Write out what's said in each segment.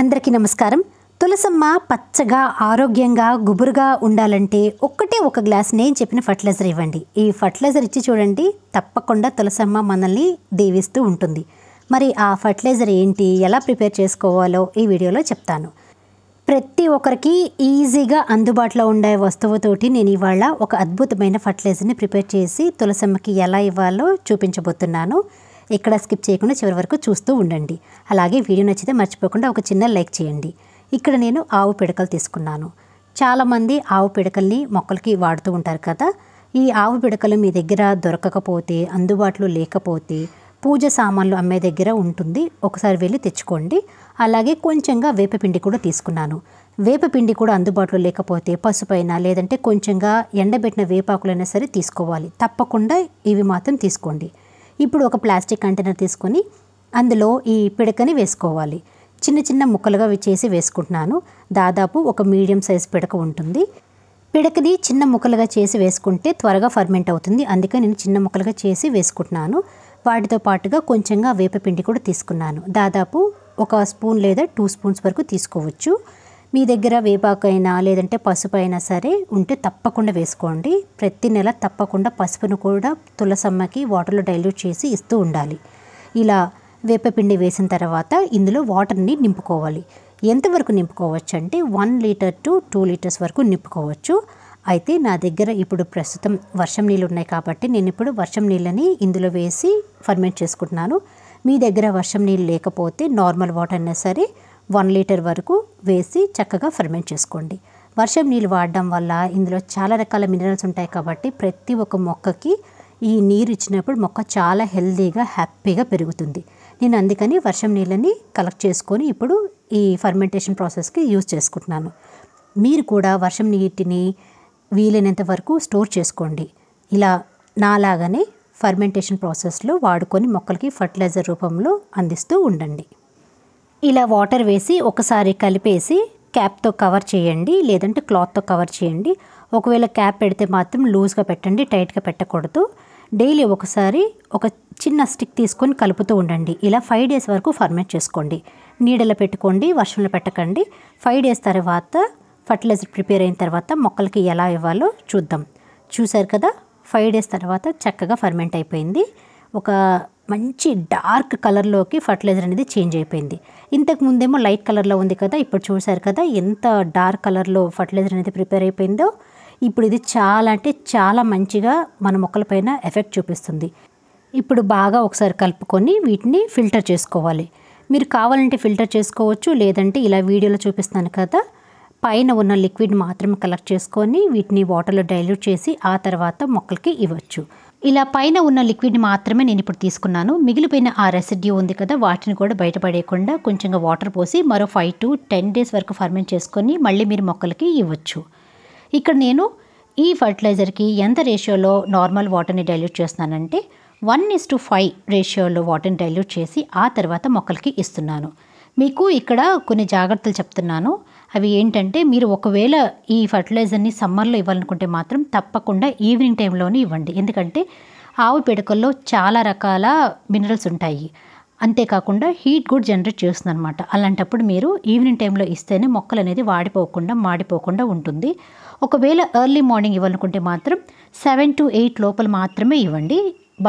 అందరికీ నమస్కారం తులసమ్మ పచ్చగా ఆరోగ్యంగా గుబురుగా ఉండాలంటే ఒక్కటే ఒక గ్లాస్ నేను చెప్పిన ఫర్టిలైజర్ ఇవ్వండి ఈ ఫర్టిలైజర్ ఇచ్చి చూడండి తప్పకుండా తులసమ్మ మనల్ని దీవిస్తూ ఉంటుంది మరి ఆ ఫర్టిలైజర్ ఏంటి ఎలా ప్రిపేర్ చేసుకోవాలో ఈ వీడియోలో చెప్తాను ప్రతి ఒక్కరికి ఈజీగా అందుబాటులో ఉండే వస్తువుతోటి నేను ఇవాళ ఒక అద్భుతమైన ఫర్టిలైజర్ని ప్రిపేర్ చేసి తులసమ్మకి ఎలా ఇవ్వాలో చూపించబోతున్నాను ఎక్కడ స్కిప్ చేయకుండా చివరి వరకు చూస్తూ ఉండండి అలాగే వీడియో నచ్చితే మర్చిపోకుండా ఒక చిన్న లైక్ చేయండి ఇక్కడ నేను ఆవు పిడకలు తీసుకున్నాను చాలామంది ఆవు పిడకల్ని మొక్కలకి వాడుతూ ఉంటారు కదా ఈ ఆవు పిడకలు మీ దగ్గర దొరకకపోతే అందుబాటులో లేకపోతే పూజ సామాన్లు అమ్మే దగ్గర ఉంటుంది ఒకసారి వెళ్ళి తెచ్చుకోండి అలాగే కొంచెంగా వేపపిండి కూడా తీసుకున్నాను వేపపిండి కూడా అందుబాటులో లేకపోతే పసుపైన లేదంటే కొంచెంగా ఎండబెట్టిన వేపాకులైనా సరే తీసుకోవాలి తప్పకుండా ఇవి మాత్రం తీసుకోండి ఇప్పుడు ఒక ప్లాస్టిక్ కంటైనర్ తీసుకొని అందులో ఈ పిడకని వేసుకోవాలి చిన్న చిన్న ముక్కలుగా చేసి వేసుకుంటున్నాను దాదాపు ఒక మీడియం సైజ్ పిడక ఉంటుంది పిడకది చిన్న ముక్కలుగా చేసి వేసుకుంటే త్వరగా ఫర్మెంట్ అవుతుంది అందుకే నేను చిన్న ముక్కలుగా చేసి వేసుకుంటున్నాను వాటితో పాటుగా కొంచెంగా వేపపిండి కూడా తీసుకున్నాను దాదాపు ఒక స్పూన్ లేదా టూ స్పూన్స్ వరకు తీసుకోవచ్చు మీ దగ్గర వేపాకైనా లేదంటే పసుపు అయినా సరే ఉంటే తప్పకుండా వేసుకోండి ప్రతి నెల తప్పకుండా పసుపును కూడా తులసమ్మకి వాటర్లో డైల్యూట్ చేసి ఇస్తూ ఉండాలి ఇలా వేపపిండి వేసిన తర్వాత ఇందులో వాటర్ని నింపుకోవాలి ఎంతవరకు నింపుకోవచ్చు అంటే one litre to two litres వరకు నింపుకోవచ్చు అయితే నా దగ్గర ఇప్పుడు ప్రస్తుతం వర్షం నీళ్ళు ఉన్నాయి కాబట్టి నేను ఇప్పుడు వర్షం నీళ్ళని ఇందులో వేసి ఫర్మెంట్ చేసుకుంటున్నాను మీ దగ్గర వర్షం నీళ్ళు లేకపోతే నార్మల్ వాటర్ అయినా సరే వన్ లీటర్ వరకు వేసి చక్కగా ఫర్మెంట్ చేసుకోండి వర్షం నీళ్ళు వాడడం వల్ల ఇందులో చాలా రకాల మినరల్స్ ఉంటాయి కాబట్టి ప్రతి ఒక్క మొక్కకి ఈ నీరు ఇచ్చినప్పుడు మొక్క చాలా హెల్దీగా హ్యాపీగా పెరుగుతుంది నేను అందుకని వర్షం నీళ్ళని కలెక్ట్ చేసుకొని ఇప్పుడు ఈ ఫర్మెంటేషన్ ప్రాసెస్కి యూజ్ చేసుకుంటున్నాను మీరు కూడా వర్షం నీటిని వీలైనంత వరకు స్టోర్ చేసుకోండి ఇలా నాలాగానే ఫర్మెంటేషన్ ప్రాసెస్లో వాడుకొని మొక్కలకి ఫర్టిలైజర్ రూపంలో అందిస్తూ ఉండండి ఇలా వాటర్ వేసి ఒకసారి కలిపేసి క్యాప్తో కవర్ చేయండి లేదంటే క్లాత్తో కవర్ చేయండి ఒకవేళ క్యాప్ పెడితే మాత్రం లూజ్గా పెట్టండి టైట్గా పెట్టకూడదు డైలీ ఒకసారి ఒక చిన్న స్టిక్ తీసుకొని కలుపుతూ ఉండండి ఇలా ఫైవ్ డేస్ వరకు ఫర్మేట్ చేసుకోండి నీడలో పెట్టుకోండి వర్షంలో పెట్టకండి ఫైవ్ డేస్ తర్వాత ఫర్టిలైజర్ ప్రిపేర్ అయిన తర్వాత మొక్కలకి ఎలా ఇవ్వాలో చూద్దాం చూశారు కదా ఫైవ్ డేస్ తర్వాత చక్కగా ఫర్మెంట్ అయిపోయింది ఒక మంచి డార్క్ కలర్లోకి ఫర్టిలైజర్ అనేది చేంజ్ అయిపోయింది ఇంతకు ముందేమో లైట్ కలర్లో ఉంది కదా ఇప్పుడు చూసారు కదా ఎంత డార్క్ కలర్లో ఫర్టిలైజర్ అనేది ప్రిపేర్ అయిపోయిందో ఇప్పుడు ఇది చాలా అంటే చాలా మంచిగా మన మొక్కలపైన ఎఫెక్ట్ చూపిస్తుంది ఇప్పుడు బాగా ఒకసారి కలుపుకొని వీటిని ఫిల్టర్ చేసుకోవాలి మీరు కావాలంటే ఫిల్టర్ చేసుకోవచ్చు లేదంటే ఇలా వీడియోలో చూపిస్తాను కదా పైన ఉన్న లిక్విడ్ మాత్రమే కలెక్ట్ చేసుకొని వీటిని వాటర్లో డైల్యూట్ చేసి ఆ తర్వాత మొక్కలకి ఇవ్వచ్చు ఇలా పైన ఉన్న లిక్విడ్ని మాత్రమే నేను ఇప్పుడు తీసుకున్నాను మిగిలిపోయిన ఆ రెసిడ్యూ ఉంది కదా వాటిని కూడా బయటపడేయకుండా కొంచెంగా వాటర్ పోసి మరో ఫైవ్ టు టెన్ డేస్ వరకు ఫర్మెంట్ చేసుకొని మళ్ళీ మీరు మొక్కలకి ఇవ్వచ్చు ఇక్కడ నేను ఈ ఫర్టిలైజర్కి ఎంత రేషియోలో నార్మల్ వాటర్ని డైల్యూట్ చేస్తున్నానంటే వన్ ఇస్ టు ఫైవ్ రేషియోలో వాటర్ని డైల్యూట్ చేసి ఆ తర్వాత మొక్కలకి ఇస్తున్నాను మీకు ఇక్కడ కొన్ని జాగ్రత్తలు చెప్తున్నాను అవి ఏంటంటే మీరు ఒకవేళ ఈ ఫర్టిలైజర్ని సమ్మర్లో ఇవ్వాలనుకుంటే మాత్రం తప్పకుండా ఈవినింగ్ టైంలోనే ఇవ్వండి ఎందుకంటే ఆవు పిడకల్లో చాలా రకాల మినరల్స్ ఉంటాయి అంతేకాకుండా హీట్ కూడా జనరేట్ చేస్తుంది అనమాట అలాంటప్పుడు మీరు ఈవినింగ్ టైంలో ఇస్తేనే మొక్కలు అనేది వాడిపోకుండా మాడిపోకుండా ఉంటుంది ఒకవేళ ఎర్లీ మార్నింగ్ ఇవ్వాలనుకుంటే మాత్రం సెవెన్ టు ఎయిట్ లోపల మాత్రమే ఇవ్వండి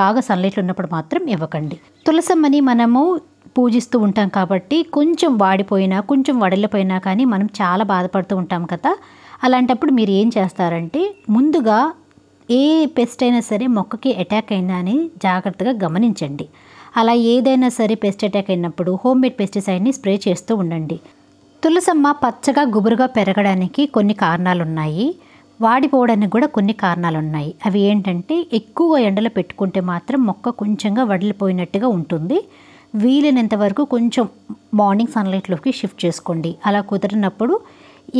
బాగా సన్లైట్లు ఉన్నప్పుడు మాత్రం ఇవ్వకండి తులసమ్మని మనము పూజిస్తూ ఉంటాం కాబట్టి కొంచెం వాడిపోయినా కొంచెం వడలిపోయినా కానీ మనం చాలా బాధపడుతూ ఉంటాం కదా అలాంటప్పుడు మీరు ఏం చేస్తారంటే ముందుగా ఏ పెస్ట్ అయినా సరే మొక్కకి అటాక్ అయినా అని జాగ్రత్తగా గమనించండి అలా ఏదైనా సరే పెస్ట్ అటాక్ అయినప్పుడు హోమ్మేడ్ పెస్టిసైడ్ని స్ప్రే చేస్తూ ఉండండి తులసమ్మ పచ్చగా గుబురుగా పెరగడానికి కొన్ని కారణాలు ఉన్నాయి వాడిపోవడానికి కూడా కొన్ని కారణాలు ఉన్నాయి అవి ఏంటంటే ఎక్కువ ఎండలో పెట్టుకుంటే మాత్రం మొక్క కొంచెంగా వడిలిపోయినట్టుగా ఉంటుంది వీలైనంత వరకు కొంచెం మార్నింగ్ సన్లైట్లోకి షిఫ్ట్ చేసుకోండి అలా కుదిరినప్పుడు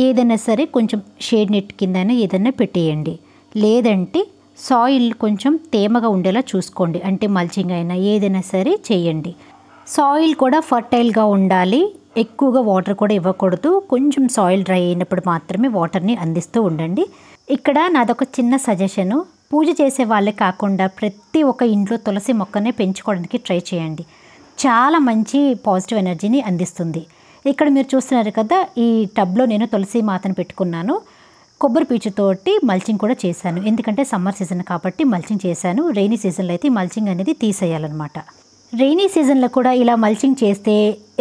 ఏదైనా సరే కొంచెం షేడ్ నెట్ కింద ఏదైనా పెట్టేయండి లేదంటే సాయిల్ కొంచెం తేమగా ఉండేలా చూసుకోండి అంటే మల్చింగ్ అయినా ఏదైనా సరే చేయండి సాయిల్ కూడా ఫర్టైల్గా ఉండాలి ఎక్కువగా వాటర్ కూడా ఇవ్వకూడదు కొంచెం సాయిల్ డ్రై అయినప్పుడు మాత్రమే వాటర్ని అందిస్తూ ఉండండి ఇక్కడ నాదొక చిన్న సజెషను పూజ చేసే వాళ్ళే కాకుండా ప్రతి ఒక్క ఇంట్లో తులసి మొక్కనే పెంచుకోవడానికి ట్రై చేయండి చాలా మంచి పాజిటివ్ ఎనర్జీని అందిస్తుంది ఇక్కడ మీరు చూస్తున్నారు కదా ఈ టబ్లో నేను తులసి మాతను పెట్టుకున్నాను కొబ్బరి పీచుతోటి మల్చింగ్ కూడా చేశాను ఎందుకంటే సమ్మర్ సీజన్ కాబట్టి మల్చింగ్ చేశాను రెయినీ సీజన్లో అయితే మల్చింగ్ అనేది తీసేయాలన్నమాట రెయినీ సీజన్లో కూడా ఇలా మల్చింగ్ చేస్తే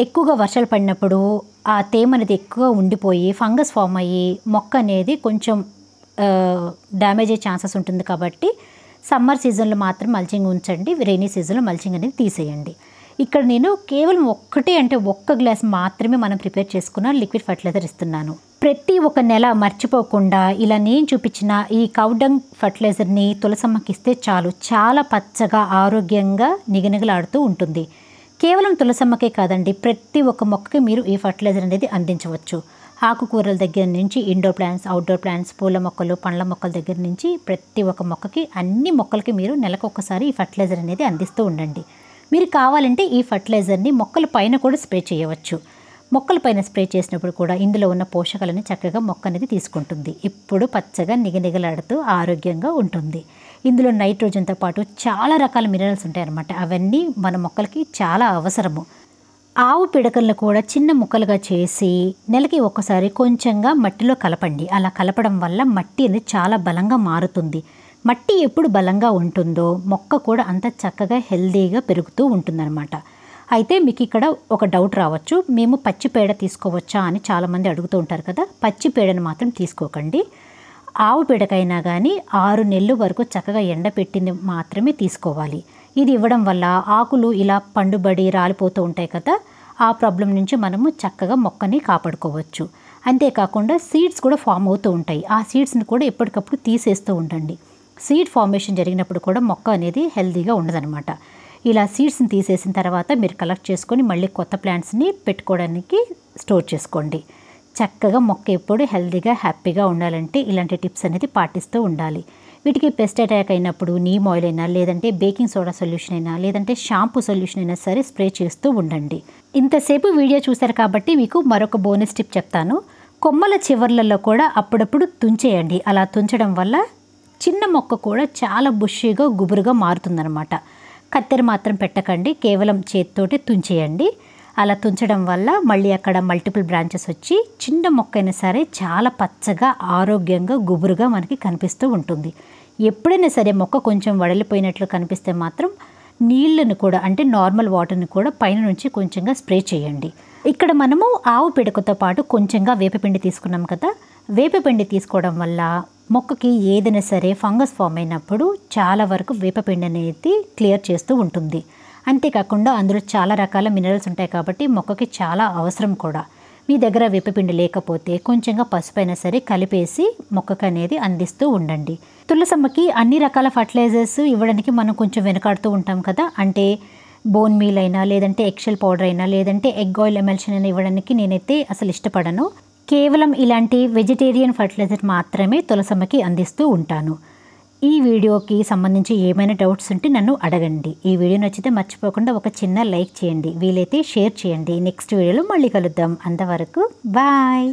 ఎక్కువగా వర్షాలు పడినప్పుడు ఆ తేమ అనేది ఎక్కువగా ఉండిపోయి ఫంగస్ ఫామ్ అయ్యి మొక్క అనేది కొంచెం డ్యామేజ్ అయ్యే ఛాన్సెస్ ఉంటుంది కాబట్టి సమ్మర్ సీజన్లో మాత్రం మల్చింగ్ ఉంచండి రెయినీ సీజన్లో మల్చింగ్ అనేది తీసేయండి ఇక్కడ నేను కేవలం ఒక్కటే అంటే ఒక్క గ్లాస్ మాత్రమే మనం ప్రిపేర్ చేసుకున్న లిక్విడ్ ఫర్టిలైజర్ ఇస్తున్నాను ప్రతి ఒక నెల మర్చిపోకుండా ఇలా నేను చూపించిన ఈ కౌడంగ్ ఫర్టిలైజర్ని తులసమ్మకి ఇస్తే చాలు చాలా పచ్చగా ఆరోగ్యంగా నిగనిగలాడుతూ ఉంటుంది కేవలం తులసమ్మకే కాదండి ప్రతి ఒక్క మొక్కకి మీరు ఈ ఫర్టిలైజర్ అనేది అందించవచ్చు ఆకుకూరల దగ్గర నుంచి ఇండోర్ ప్లాంట్స్ అవుట్డోర్ ప్లాంట్స్ పూల మొక్కలు పండ్ల మొక్కల దగ్గర నుంచి ప్రతి ఒక్క మొక్కకి అన్ని మొక్కలకి మీరు నెలకు ఈ ఫర్టిలైజర్ అనేది అందిస్తూ ఉండండి మీరు కావాలంటే ఈ ఫర్టిలైజర్ని మొక్కల పైన కూడా స్ప్రే చేయవచ్చు మొక్కల పైన స్ప్రే చేసినప్పుడు కూడా ఇందులో ఉన్న పోషకాలని చక్కగా మొక్క అనేది తీసుకుంటుంది ఇప్పుడు పచ్చగా నిగనిగలాడుతూ ఆరోగ్యంగా ఉంటుంది ఇందులో నైట్రోజన్తో పాటు చాలా రకాల మినరల్స్ ఉంటాయన్నమాట అవన్నీ మన మొక్కలకి చాలా అవసరము ఆవు పిడకలను కూడా చిన్న ముక్కలుగా చేసి నెలకి ఒక్కసారి కొంచెంగా మట్టిలో కలపండి అలా కలపడం వల్ల మట్టి అనేది చాలా బలంగా మారుతుంది మట్టి ఎప్పుడు బలంగా ఉంటుందో మొక్క కూడా అంత చక్కగా హెల్దీగా పెరుగుతూ ఉంటుందన్నమాట అయితే మీకు ఇక్కడ ఒక డౌట్ రావచ్చు మేము పచ్చి పేడ తీసుకోవచ్చా అని చాలామంది అడుగుతూ ఉంటారు కదా పచ్చి పేడను మాత్రం తీసుకోకండి ఆవు పేడకైనా కానీ ఆరు నెలలు వరకు చక్కగా పెట్టింది మాత్రమే తీసుకోవాలి ఇది ఇవ్వడం వల్ల ఆకులు ఇలా పండుబడి రాలిపోతూ ఉంటాయి కదా ఆ ప్రాబ్లం నుంచి మనము చక్కగా మొక్కని కాపాడుకోవచ్చు అంతేకాకుండా సీడ్స్ కూడా ఫామ్ అవుతూ ఉంటాయి ఆ సీడ్స్ని కూడా ఎప్పటికప్పుడు తీసేస్తూ ఉండండి సీడ్ ఫార్మేషన్ జరిగినప్పుడు కూడా మొక్క అనేది హెల్తీగా ఉండదనమాట ఇలా సీడ్స్ని తీసేసిన తర్వాత మీరు కలెక్ట్ చేసుకొని మళ్ళీ కొత్త ప్లాంట్స్ని పెట్టుకోవడానికి స్టోర్ చేసుకోండి చక్కగా మొక్క ఎప్పుడు హెల్తీగా హ్యాపీగా ఉండాలంటే ఇలాంటి టిప్స్ అనేది పాటిస్తూ ఉండాలి వీటికి పెస్ట్ అటాక్ అయినప్పుడు నీమ్ ఆయిల్ అయినా లేదంటే బేకింగ్ సోడా సొల్యూషన్ అయినా లేదంటే షాంపూ సొల్యూషన్ అయినా సరే స్ప్రే చేస్తూ ఉండండి ఇంతసేపు వీడియో చూశారు కాబట్టి మీకు మరొక బోనస్ టిప్ చెప్తాను కొమ్మల చివర్లలో కూడా అప్పుడప్పుడు తుంచేయండి అలా తుంచడం వల్ల చిన్న మొక్క కూడా చాలా బుష్షీగా గుబురుగా మారుతుందనమాట కత్తెర మాత్రం పెట్టకండి కేవలం చేతితోటే తుంచేయండి అలా తుంచడం వల్ల మళ్ళీ అక్కడ మల్టిపుల్ బ్రాంచెస్ వచ్చి చిన్న మొక్క అయినా సరే చాలా పచ్చగా ఆరోగ్యంగా గుబురుగా మనకి కనిపిస్తూ ఉంటుంది ఎప్పుడైనా సరే మొక్క కొంచెం వడలిపోయినట్లు కనిపిస్తే మాత్రం నీళ్లను కూడా అంటే నార్మల్ వాటర్ని కూడా పైన నుంచి కొంచెంగా స్ప్రే చేయండి ఇక్కడ మనము ఆవు పిడకతో పాటు కొంచెంగా వేపపిండి తీసుకున్నాం కదా వేపపిండి తీసుకోవడం వల్ల మొక్కకి ఏదైనా సరే ఫంగస్ ఫామ్ అయినప్పుడు చాలా వరకు వేపపిండి అనేది క్లియర్ చేస్తూ ఉంటుంది అంతేకాకుండా అందులో చాలా రకాల మినరల్స్ ఉంటాయి కాబట్టి మొక్కకి చాలా అవసరం కూడా మీ దగ్గర వేపపిండి లేకపోతే కొంచెంగా పసుపైనా సరే కలిపేసి మొక్కకు అనేది అందిస్తూ ఉండండి తులసమ్మకి అన్ని రకాల ఫర్టిలైజర్స్ ఇవ్వడానికి మనం కొంచెం వెనకాడుతూ ఉంటాం కదా అంటే బోన్ మీల్ అయినా లేదంటే ఎక్షల్ పౌడర్ అయినా లేదంటే ఎగ్ ఆయిల్ ఎమల్షన్ అయినా ఇవ్వడానికి నేనైతే అసలు ఇష్టపడను కేవలం ఇలాంటి వెజిటేరియన్ ఫర్టిలైజర్ మాత్రమే తులసమ్మకి అందిస్తూ ఉంటాను ఈ వీడియోకి సంబంధించి ఏమైనా డౌట్స్ ఉంటే నన్ను అడగండి ఈ వీడియో నచ్చితే మర్చిపోకుండా ఒక చిన్న లైక్ చేయండి వీలైతే షేర్ చేయండి నెక్స్ట్ వీడియోలో మళ్ళీ కలుద్దాం అంతవరకు బాయ్